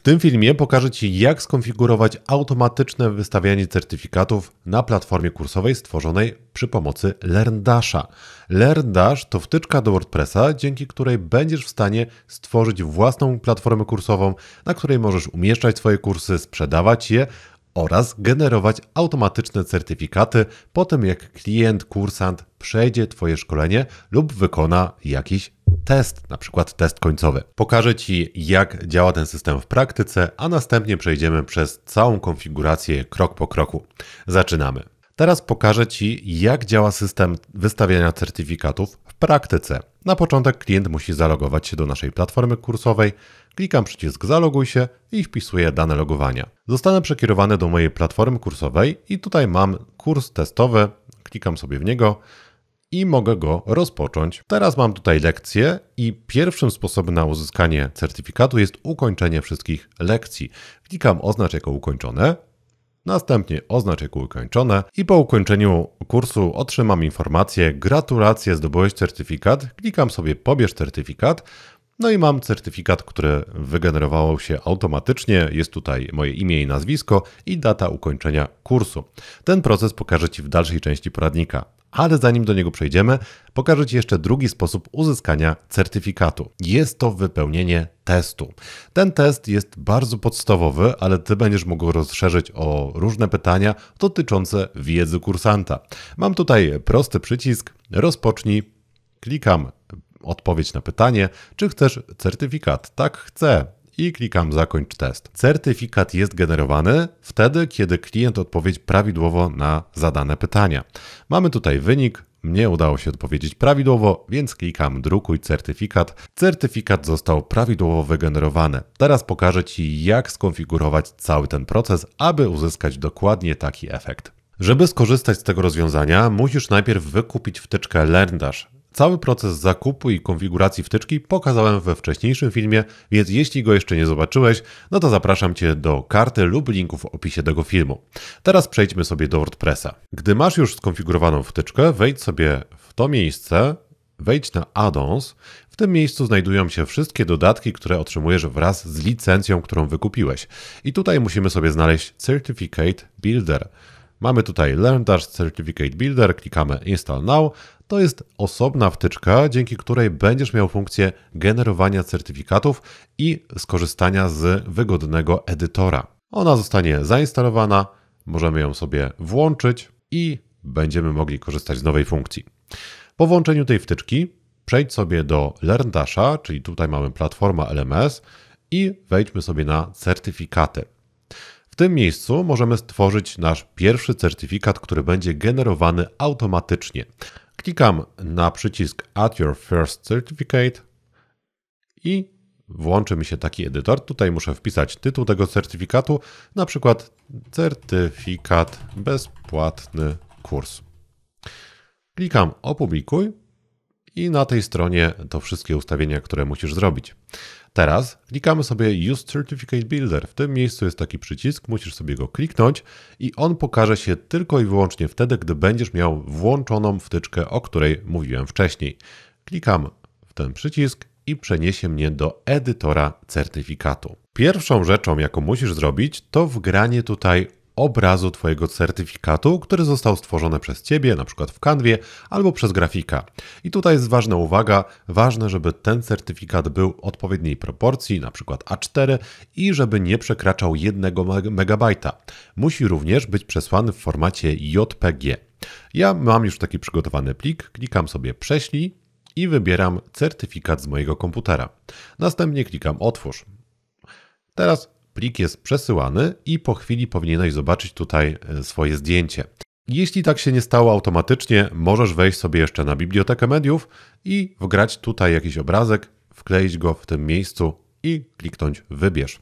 W tym filmie pokażę Ci, jak skonfigurować automatyczne wystawianie certyfikatów na platformie kursowej stworzonej przy pomocy LearnDasha. LearnDash to wtyczka do WordPressa, dzięki której będziesz w stanie stworzyć własną platformę kursową, na której możesz umieszczać swoje kursy, sprzedawać je oraz generować automatyczne certyfikaty po tym, jak klient, kursant przejdzie Twoje szkolenie lub wykona jakiś test, na przykład test końcowy. Pokażę Ci, jak działa ten system w praktyce, a następnie przejdziemy przez całą konfigurację krok po kroku. Zaczynamy. Teraz pokażę Ci, jak działa system wystawiania certyfikatów praktyce. Na początek klient musi zalogować się do naszej platformy kursowej. Klikam przycisk Zaloguj się i wpisuję dane logowania. Zostanę przekierowany do mojej platformy kursowej i tutaj mam kurs testowy. Klikam sobie w niego i mogę go rozpocząć. Teraz mam tutaj lekcje i pierwszym sposobem na uzyskanie certyfikatu jest ukończenie wszystkich lekcji. Klikam oznacz jako ukończone Następnie oznacz je ukończone i po ukończeniu kursu otrzymam informację gratulacje zdobyłeś certyfikat, klikam sobie pobierz certyfikat, no i mam certyfikat, który wygenerował się automatycznie. Jest tutaj moje imię i nazwisko i data ukończenia kursu. Ten proces pokażę Ci w dalszej części poradnika. Ale zanim do niego przejdziemy, pokażę Ci jeszcze drugi sposób uzyskania certyfikatu. Jest to wypełnienie testu. Ten test jest bardzo podstawowy, ale Ty będziesz mógł rozszerzyć o różne pytania dotyczące wiedzy kursanta. Mam tutaj prosty przycisk Rozpocznij. Klikam odpowiedź na pytanie, czy chcesz certyfikat. Tak, chcę i klikam zakończ test. Certyfikat jest generowany wtedy, kiedy klient odpowiedzi prawidłowo na zadane pytania. Mamy tutaj wynik, mnie udało się odpowiedzieć prawidłowo, więc klikam drukuj certyfikat. Certyfikat został prawidłowo wygenerowany. Teraz pokażę Ci, jak skonfigurować cały ten proces, aby uzyskać dokładnie taki efekt. Żeby skorzystać z tego rozwiązania, musisz najpierw wykupić wtyczkę LearnDash. Cały proces zakupu i konfiguracji wtyczki pokazałem we wcześniejszym filmie, więc jeśli go jeszcze nie zobaczyłeś, no to zapraszam Cię do karty lub linku w opisie tego filmu. Teraz przejdźmy sobie do WordPressa. Gdy masz już skonfigurowaną wtyczkę, wejdź sobie w to miejsce, wejdź na Addons. W tym miejscu znajdują się wszystkie dodatki, które otrzymujesz wraz z licencją, którą wykupiłeś. I tutaj musimy sobie znaleźć Certificate Builder. Mamy tutaj Learn Dash Certificate Builder, klikamy Install Now, to jest osobna wtyczka, dzięki której będziesz miał funkcję generowania certyfikatów i skorzystania z wygodnego edytora. Ona zostanie zainstalowana, możemy ją sobie włączyć i będziemy mogli korzystać z nowej funkcji. Po włączeniu tej wtyczki przejdź sobie do LearnDasha, czyli tutaj mamy platforma LMS i wejdźmy sobie na certyfikaty. W tym miejscu możemy stworzyć nasz pierwszy certyfikat, który będzie generowany automatycznie. Klikam na przycisk Add Your First Certificate i włączy mi się taki edytor. Tutaj muszę wpisać tytuł tego certyfikatu, na przykład certyfikat bezpłatny kurs. Klikam opublikuj i na tej stronie to wszystkie ustawienia, które musisz zrobić. Teraz klikamy sobie Use Certificate Builder. W tym miejscu jest taki przycisk, musisz sobie go kliknąć i on pokaże się tylko i wyłącznie wtedy, gdy będziesz miał włączoną wtyczkę, o której mówiłem wcześniej. Klikam w ten przycisk i przeniesie mnie do edytora certyfikatu. Pierwszą rzeczą, jaką musisz zrobić, to wgranie tutaj obrazu Twojego certyfikatu, który został stworzony przez Ciebie, na przykład w kanwie albo przez grafika. I tutaj jest ważna uwaga, ważne, żeby ten certyfikat był odpowiedniej proporcji, na przykład A4 i żeby nie przekraczał 1 MB. Musi również być przesłany w formacie JPG. Ja mam już taki przygotowany plik, klikam sobie prześlij i wybieram certyfikat z mojego komputera. Następnie klikam otwórz. Teraz plik jest przesyłany i po chwili powinieneś zobaczyć tutaj e, swoje zdjęcie. Jeśli tak się nie stało automatycznie, możesz wejść sobie jeszcze na bibliotekę mediów i wgrać tutaj jakiś obrazek, wkleić go w tym miejscu i kliknąć Wybierz.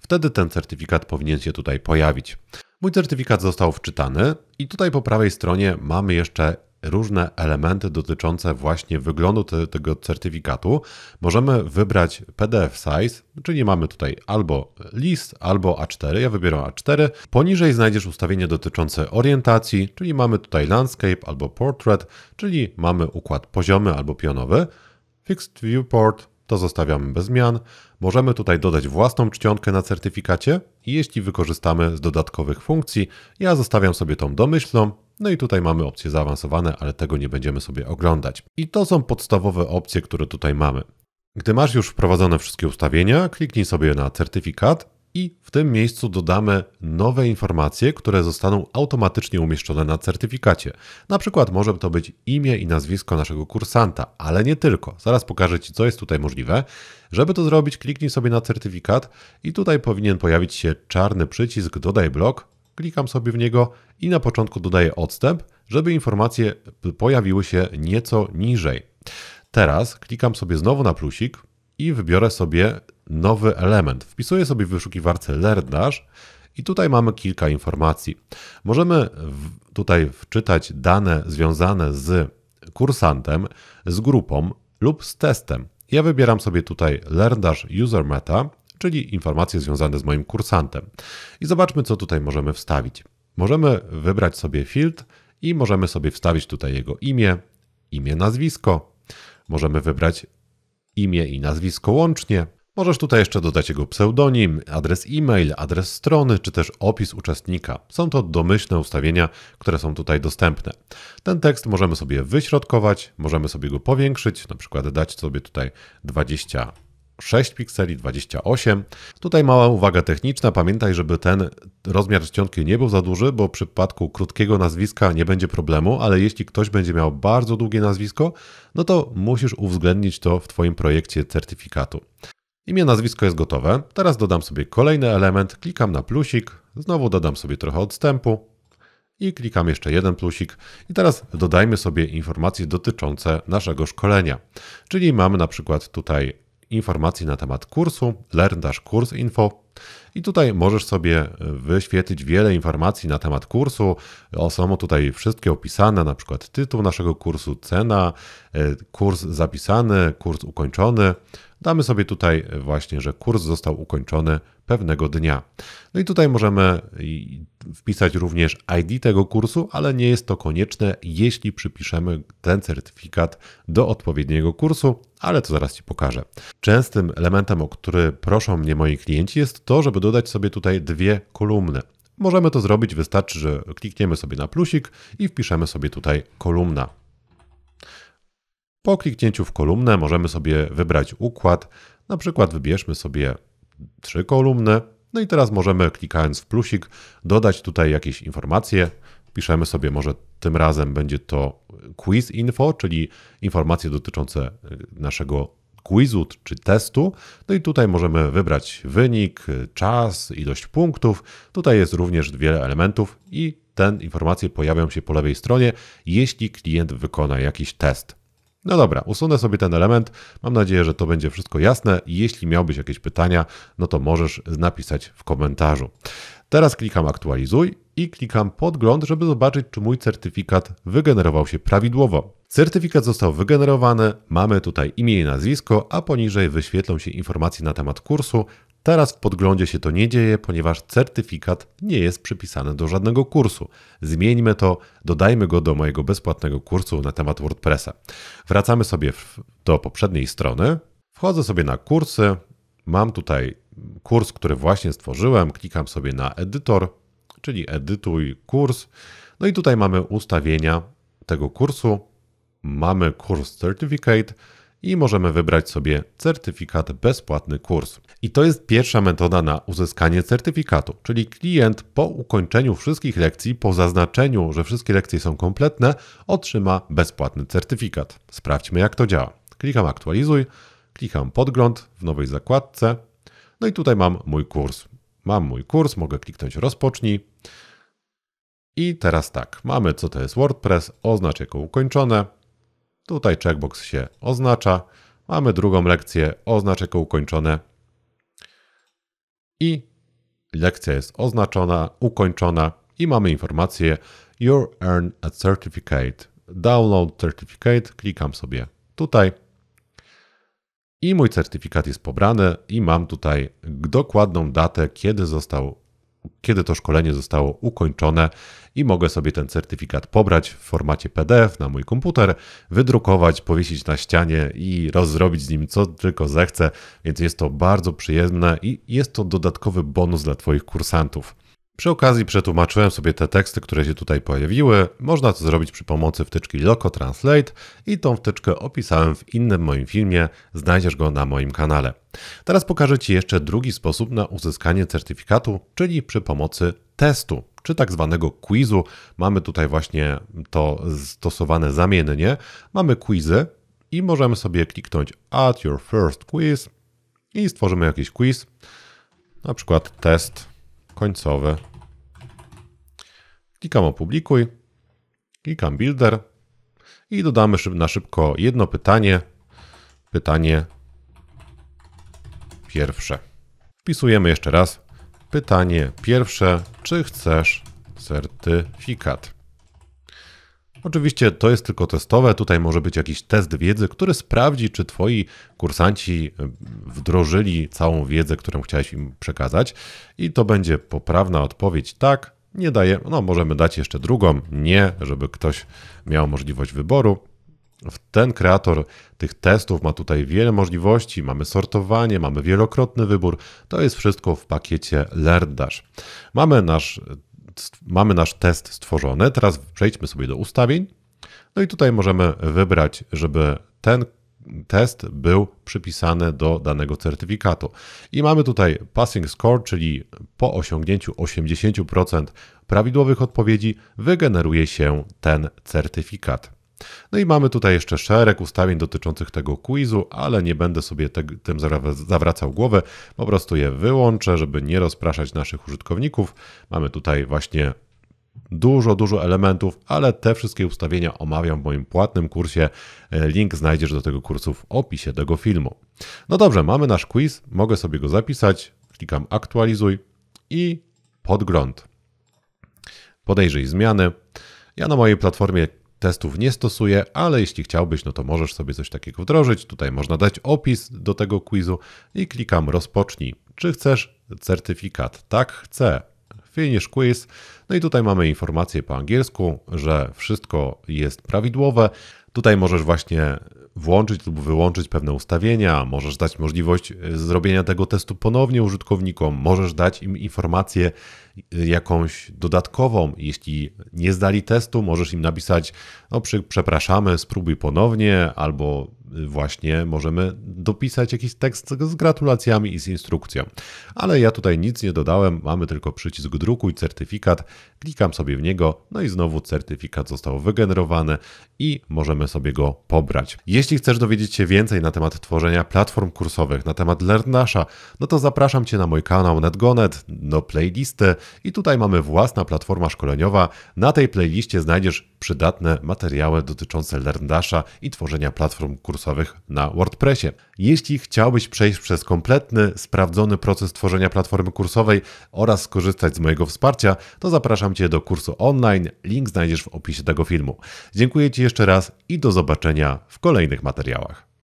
Wtedy ten certyfikat powinien się tutaj pojawić. Mój certyfikat został wczytany i tutaj po prawej stronie mamy jeszcze różne elementy dotyczące właśnie wyglądu te, tego certyfikatu. Możemy wybrać PDF size, czyli mamy tutaj albo list, albo A4. Ja wybieram A4. Poniżej znajdziesz ustawienie dotyczące orientacji, czyli mamy tutaj landscape albo portrait, czyli mamy układ poziomy albo pionowy. Fixed viewport to zostawiamy bez zmian. Możemy tutaj dodać własną czcionkę na certyfikacie jeśli wykorzystamy z dodatkowych funkcji, ja zostawiam sobie tą domyślną, no i tutaj mamy opcje zaawansowane, ale tego nie będziemy sobie oglądać. I to są podstawowe opcje, które tutaj mamy. Gdy masz już wprowadzone wszystkie ustawienia, kliknij sobie na certyfikat i w tym miejscu dodamy nowe informacje, które zostaną automatycznie umieszczone na certyfikacie. Na przykład może to być imię i nazwisko naszego kursanta, ale nie tylko. Zaraz pokażę Ci, co jest tutaj możliwe. Żeby to zrobić, kliknij sobie na certyfikat i tutaj powinien pojawić się czarny przycisk Dodaj blok klikam sobie w niego i na początku dodaję odstęp, żeby informacje pojawiły się nieco niżej. Teraz klikam sobie znowu na plusik i wybiorę sobie nowy element. Wpisuję sobie w wyszukiwarce lerdaż i tutaj mamy kilka informacji. Możemy tutaj wczytać dane związane z kursantem, z grupą lub z testem. Ja wybieram sobie tutaj Learndash User Meta czyli informacje związane z moim kursantem. I zobaczmy, co tutaj możemy wstawić. Możemy wybrać sobie field i możemy sobie wstawić tutaj jego imię, imię, nazwisko. Możemy wybrać imię i nazwisko łącznie. Możesz tutaj jeszcze dodać jego pseudonim, adres e-mail, adres strony czy też opis uczestnika. Są to domyślne ustawienia, które są tutaj dostępne. Ten tekst możemy sobie wyśrodkować, możemy sobie go powiększyć, na przykład dać sobie tutaj 20 6 pikseli, 28. Tutaj mała uwaga techniczna. Pamiętaj, żeby ten rozmiar czcionki nie był za duży, bo w przypadku krótkiego nazwiska nie będzie problemu, ale jeśli ktoś będzie miał bardzo długie nazwisko, no to musisz uwzględnić to w Twoim projekcie certyfikatu. Imię, nazwisko jest gotowe. Teraz dodam sobie kolejny element, klikam na plusik, znowu dodam sobie trochę odstępu, i klikam jeszcze jeden plusik. I teraz dodajmy sobie informacje dotyczące naszego szkolenia. Czyli mamy na przykład tutaj Informacji na temat kursu learn-kurs.info i tutaj możesz sobie e, wyświetlić wiele informacji na temat kursu. O, są tutaj wszystkie opisane, na przykład tytuł naszego kursu, cena, e, kurs zapisany, kurs ukończony. Damy sobie tutaj właśnie, że kurs został ukończony pewnego dnia. No i tutaj możemy wpisać również ID tego kursu, ale nie jest to konieczne, jeśli przypiszemy ten certyfikat do odpowiedniego kursu, ale to zaraz Ci pokażę. Częstym elementem, o który proszą mnie moi klienci, jest to, żeby dodać sobie tutaj dwie kolumny. Możemy to zrobić, wystarczy, że klikniemy sobie na plusik i wpiszemy sobie tutaj kolumna. Po kliknięciu w kolumnę możemy sobie wybrać układ. Na przykład wybierzmy sobie trzy kolumny. No i teraz możemy klikając w plusik dodać tutaj jakieś informacje. Piszemy sobie może tym razem będzie to quiz info, czyli informacje dotyczące y, naszego quizu czy testu. No i tutaj możemy wybrać wynik, czas, ilość punktów. Tutaj jest również wiele elementów i te informacje pojawią się po lewej stronie, jeśli klient wykona jakiś test. No dobra, usunę sobie ten element. Mam nadzieję, że to będzie wszystko jasne. Jeśli miałbyś jakieś pytania, no to możesz napisać w komentarzu. Teraz klikam aktualizuj i klikam podgląd, żeby zobaczyć, czy mój certyfikat wygenerował się prawidłowo. Certyfikat został wygenerowany, mamy tutaj imię i nazwisko, a poniżej wyświetlą się informacje na temat kursu. Teraz w podglądzie się to nie dzieje, ponieważ certyfikat nie jest przypisany do żadnego kursu. Zmieńmy to, dodajmy go do mojego bezpłatnego kursu na temat WordPressa. Wracamy sobie do poprzedniej strony, wchodzę sobie na kursy, mam tutaj kurs, który właśnie stworzyłem. Klikam sobie na edytor, czyli edytuj kurs. No i tutaj mamy ustawienia tego kursu. Mamy kurs certificate i możemy wybrać sobie certyfikat bezpłatny kurs. I to jest pierwsza metoda na uzyskanie certyfikatu, czyli klient po ukończeniu wszystkich lekcji, po zaznaczeniu, że wszystkie lekcje są kompletne, otrzyma bezpłatny certyfikat. Sprawdźmy jak to działa. Klikam aktualizuj, klikam podgląd w nowej zakładce, no i tutaj mam mój kurs. Mam mój kurs, mogę kliknąć rozpocznij. I teraz tak, mamy co to jest WordPress, oznacz jako ukończone. Tutaj checkbox się oznacza. Mamy drugą lekcję, oznacz jako ukończone. I lekcja jest oznaczona, ukończona i mamy informację You earn a certificate. Download certificate, klikam sobie tutaj i mój certyfikat jest pobrany i mam tutaj dokładną datę, kiedy został kiedy to szkolenie zostało ukończone i mogę sobie ten certyfikat pobrać w formacie PDF na mój komputer, wydrukować, powiesić na ścianie i rozrobić z nim co tylko zechcę, więc jest to bardzo przyjemne i jest to dodatkowy bonus dla Twoich kursantów. Przy okazji przetłumaczyłem sobie te teksty, które się tutaj pojawiły. Można to zrobić przy pomocy wtyczki Loco Translate i tą wtyczkę opisałem w innym moim filmie, znajdziesz go na moim kanale. Teraz pokażę Ci jeszcze drugi sposób na uzyskanie certyfikatu, czyli przy pomocy testu, czy tak zwanego quizu. Mamy tutaj właśnie to stosowane zamiennie. Mamy quizy i możemy sobie kliknąć Add your first quiz i stworzymy jakiś quiz, na przykład test końcowy Klikam opublikuj, klikam builder i dodamy na szybko jedno pytanie. Pytanie pierwsze. Wpisujemy jeszcze raz. Pytanie pierwsze, czy chcesz certyfikat? Oczywiście to jest tylko testowe, tutaj może być jakiś test wiedzy, który sprawdzi, czy twoi kursanci wdrożyli całą wiedzę, którą chciałeś im przekazać. I to będzie poprawna odpowiedź tak, nie daje, no możemy dać jeszcze drugą, nie, żeby ktoś miał możliwość wyboru. Ten kreator tych testów ma tutaj wiele możliwości. Mamy sortowanie, mamy wielokrotny wybór. To jest wszystko w pakiecie LearnDash. Mamy nasz, mamy nasz test stworzony. Teraz przejdźmy sobie do ustawień. No i tutaj możemy wybrać, żeby ten test był przypisany do danego certyfikatu. I mamy tutaj passing score, czyli po osiągnięciu 80% prawidłowych odpowiedzi wygeneruje się ten certyfikat. No i mamy tutaj jeszcze szereg ustawień dotyczących tego quizu, ale nie będę sobie te, tym zawracał głowy, po prostu je wyłączę, żeby nie rozpraszać naszych użytkowników. Mamy tutaj właśnie Dużo, dużo elementów, ale te wszystkie ustawienia omawiam w moim płatnym kursie. E, link znajdziesz do tego kursu w opisie tego filmu. No dobrze, mamy nasz quiz, mogę sobie go zapisać. Klikam aktualizuj i podgląd. Podejrzyj zmiany. Ja na mojej platformie testów nie stosuję, ale jeśli chciałbyś, no to możesz sobie coś takiego wdrożyć. Tutaj można dać opis do tego quizu i klikam rozpocznij. Czy chcesz certyfikat? Tak, chcę. Finish Quiz. No i tutaj mamy informację po angielsku, że wszystko jest prawidłowe. Tutaj możesz właśnie włączyć lub wyłączyć pewne ustawienia, możesz dać możliwość e, zrobienia tego testu ponownie użytkownikom, możesz dać im informację, jakąś dodatkową. Jeśli nie zdali testu, możesz im napisać: no, Przepraszamy, spróbuj ponownie, albo y, właśnie możemy dopisać jakiś tekst z gratulacjami i z instrukcją. Ale ja tutaj nic nie dodałem, mamy tylko przycisk drukuj certyfikat, klikam sobie w niego, no i znowu certyfikat został wygenerowany i możemy sobie go pobrać. Jeśli chcesz dowiedzieć się więcej na temat tworzenia platform kursowych, na temat LearnDasha, no to zapraszam Cię na mój kanał NetGonet, do no, playlisty, i tutaj mamy własna platforma szkoleniowa. Na tej playliście znajdziesz przydatne materiały dotyczące LearnDasha i tworzenia platform kursowych na WordPressie. Jeśli chciałbyś przejść przez kompletny, sprawdzony proces tworzenia platformy kursowej oraz skorzystać z mojego wsparcia, to zapraszam Cię do kursu online. Link znajdziesz w opisie tego filmu. Dziękuję Ci jeszcze raz i do zobaczenia w kolejnych materiałach.